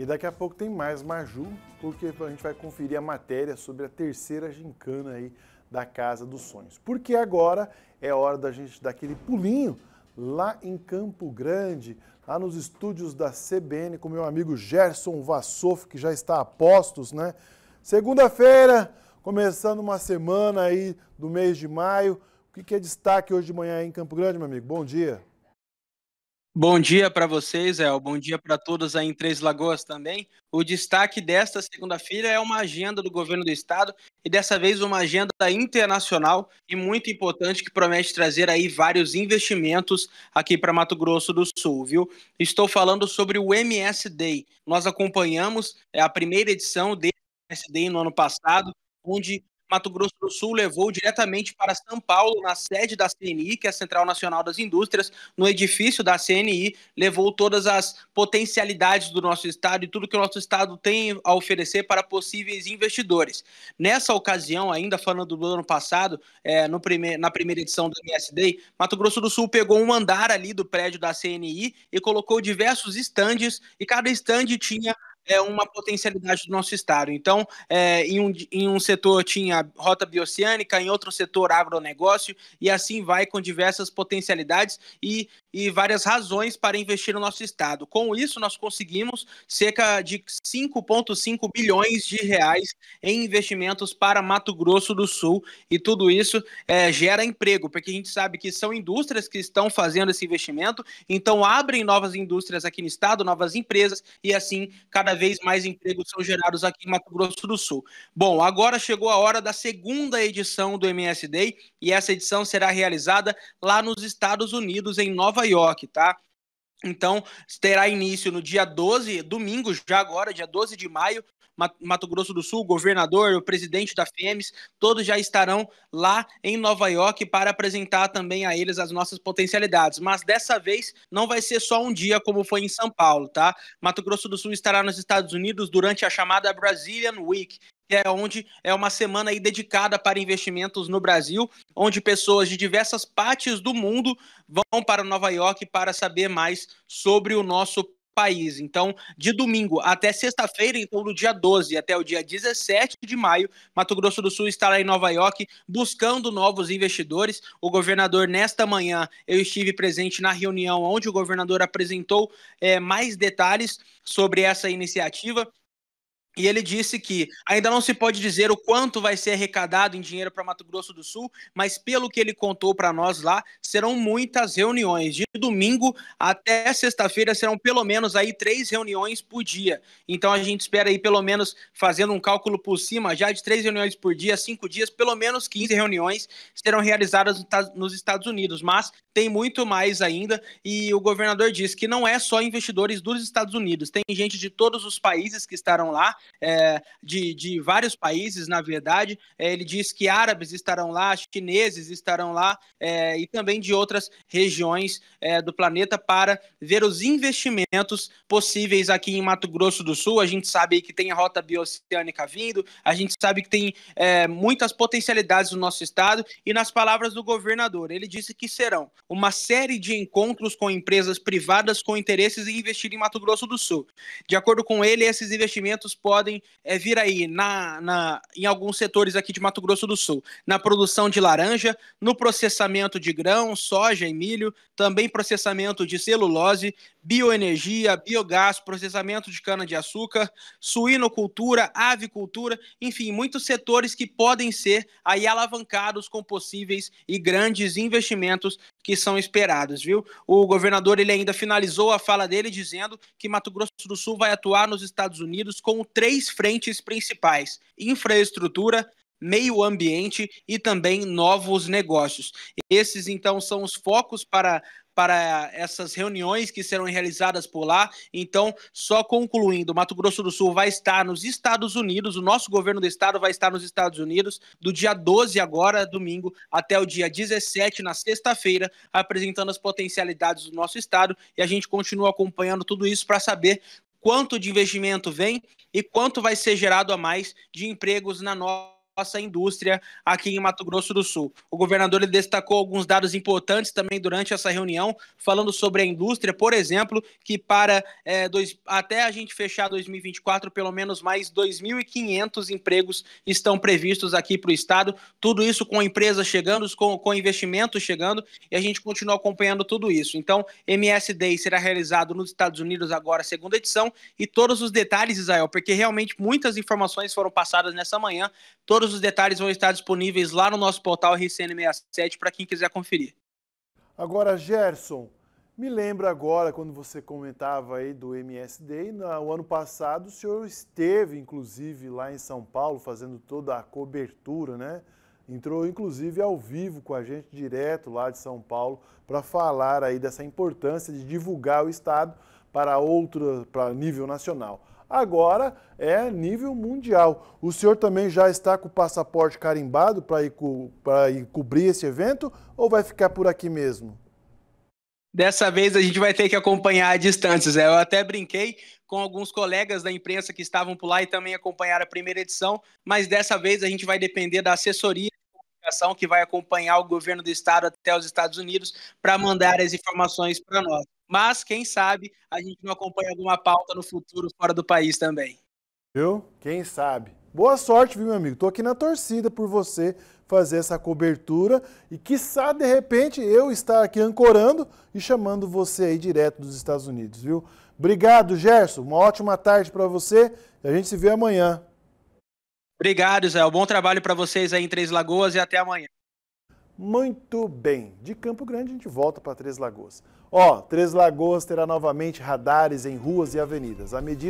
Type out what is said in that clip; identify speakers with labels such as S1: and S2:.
S1: E daqui a pouco tem mais Maju, porque a gente vai conferir a matéria sobre a terceira gincana aí da Casa dos Sonhos. Porque agora é hora da gente dar aquele pulinho lá em Campo Grande, lá nos estúdios da CBN, com meu amigo Gerson Vassoff, que já está a postos, né? Segunda-feira, começando uma semana aí do mês de maio. O que é destaque hoje de manhã em Campo Grande, meu amigo? Bom dia.
S2: Bom dia para vocês, El. Bom dia para todos aí em Três Lagoas também. O destaque desta segunda-feira é uma agenda do governo do estado e dessa vez uma agenda internacional e muito importante que promete trazer aí vários investimentos aqui para Mato Grosso do Sul, viu? Estou falando sobre o MS Day. Nós acompanhamos é, a primeira edição do MS Day no ano passado, onde Mato Grosso do Sul levou diretamente para São Paulo, na sede da CNI, que é a Central Nacional das Indústrias, no edifício da CNI, levou todas as potencialidades do nosso estado e tudo que o nosso estado tem a oferecer para possíveis investidores. Nessa ocasião, ainda falando do ano passado, é, no na primeira edição do MSD, Mato Grosso do Sul pegou um andar ali do prédio da CNI e colocou diversos estandes, e cada estande tinha é uma potencialidade do nosso estado. Então, é, em, um, em um setor tinha rota bioceânica, em outro setor agronegócio, e assim vai com diversas potencialidades. E e várias razões para investir no nosso estado. Com isso, nós conseguimos cerca de 5,5 bilhões de reais em investimentos para Mato Grosso do Sul e tudo isso é, gera emprego, porque a gente sabe que são indústrias que estão fazendo esse investimento, então abrem novas indústrias aqui no estado, novas empresas e assim cada vez mais empregos são gerados aqui em Mato Grosso do Sul. Bom, agora chegou a hora da segunda edição do MS Day e essa edição será realizada lá nos Estados Unidos em Nova Nova York, tá? Então, terá início no dia 12, domingo, já agora, dia 12 de maio, Mato Grosso do Sul, o governador, o presidente da FEMES, todos já estarão lá em Nova York para apresentar também a eles as nossas potencialidades. Mas dessa vez não vai ser só um dia como foi em São Paulo, tá? Mato Grosso do Sul estará nos Estados Unidos durante a chamada Brazilian Week, que é onde é uma semana dedicada para investimentos no Brasil, onde pessoas de diversas partes do mundo vão para Nova York para saber mais sobre o nosso país. Então, de domingo até sexta-feira, então do dia 12 até o dia 17 de maio, Mato Grosso do Sul estará em Nova York buscando novos investidores. O governador, nesta manhã, eu estive presente na reunião onde o governador apresentou é, mais detalhes sobre essa iniciativa. E ele disse que ainda não se pode dizer o quanto vai ser arrecadado em dinheiro para Mato Grosso do Sul, mas pelo que ele contou para nós lá, serão muitas reuniões. De domingo até sexta-feira serão pelo menos aí três reuniões por dia. Então a gente espera aí pelo menos, fazendo um cálculo por cima, já de três reuniões por dia, cinco dias, pelo menos 15 reuniões serão realizadas nos Estados Unidos. Mas tem muito mais ainda e o governador disse que não é só investidores dos Estados Unidos, tem gente de todos os países que estarão lá é, de, de vários países, na verdade. É, ele diz que árabes estarão lá, chineses estarão lá é, e também de outras regiões é, do planeta para ver os investimentos possíveis aqui em Mato Grosso do Sul. A gente sabe que tem a rota bioceânica vindo, a gente sabe que tem é, muitas potencialidades no nosso estado e nas palavras do governador, ele disse que serão uma série de encontros com empresas privadas com interesses em investir em Mato Grosso do Sul. De acordo com ele, esses investimentos podem podem é, vir aí na, na, em alguns setores aqui de Mato Grosso do Sul, na produção de laranja, no processamento de grão, soja e milho, também processamento de celulose, bioenergia, biogás, processamento de cana-de-açúcar, suinocultura, avicultura, enfim, muitos setores que podem ser aí alavancados com possíveis e grandes investimentos que são esperados, viu? O governador ele ainda finalizou a fala dele dizendo que Mato Grosso do Sul vai atuar nos Estados Unidos com três frentes principais: infraestrutura, meio ambiente e também novos negócios. Esses, então, são os focos para, para essas reuniões que serão realizadas por lá. Então, só concluindo, Mato Grosso do Sul vai estar nos Estados Unidos, o nosso governo do estado vai estar nos Estados Unidos do dia 12 agora, domingo, até o dia 17, na sexta-feira, apresentando as potencialidades do nosso estado e a gente continua acompanhando tudo isso para saber quanto de investimento vem e quanto vai ser gerado a mais de empregos na nossa nossa indústria aqui em Mato Grosso do Sul. O governador destacou alguns dados importantes também durante essa reunião, falando sobre a indústria, por exemplo, que para é, dois, até a gente fechar 2024, pelo menos mais 2.500 empregos estão previstos aqui para o Estado. Tudo isso com empresas chegando, com, com investimentos chegando, e a gente continua acompanhando tudo isso. Então, MS será realizado nos Estados Unidos agora, segunda edição, e todos os detalhes, Israel, porque realmente muitas informações foram passadas nessa manhã, todos Todos os detalhes vão estar disponíveis lá no nosso portal RCN67 para quem quiser conferir.
S1: Agora, Gerson, me lembra agora quando você comentava aí do MSD, e o ano passado o senhor esteve, inclusive, lá em São Paulo, fazendo toda a cobertura, né? Entrou, inclusive, ao vivo com a gente, direto lá de São Paulo, para falar aí dessa importância de divulgar o Estado para outro, para nível nacional agora é nível mundial. O senhor também já está com o passaporte carimbado para ir, co ir, cobrir esse evento ou vai ficar por aqui mesmo?
S2: Dessa vez a gente vai ter que acompanhar a distância, Eu até brinquei com alguns colegas da imprensa que estavam por lá e também acompanharam a primeira edição, mas dessa vez a gente vai depender da assessoria que vai acompanhar o governo do estado até os Estados Unidos para mandar as
S1: informações
S2: para nós. Mas, quem sabe, a gente não acompanha alguma pauta no futuro fora do país também.
S1: Viu? Quem sabe? Boa sorte, viu, meu amigo? Tô aqui na torcida por você fazer essa cobertura e sabe de repente, eu estar aqui ancorando e chamando você aí direto dos Estados Unidos, viu? Obrigado, Gerson. Uma ótima tarde para você e a gente se vê amanhã.
S2: Obrigado, Zé. Um bom trabalho para vocês aí em Três Lagoas e até amanhã.
S1: Muito bem. De Campo Grande a gente volta para Três Lagoas. Ó, Três Lagoas terá novamente radares em ruas e avenidas. à medida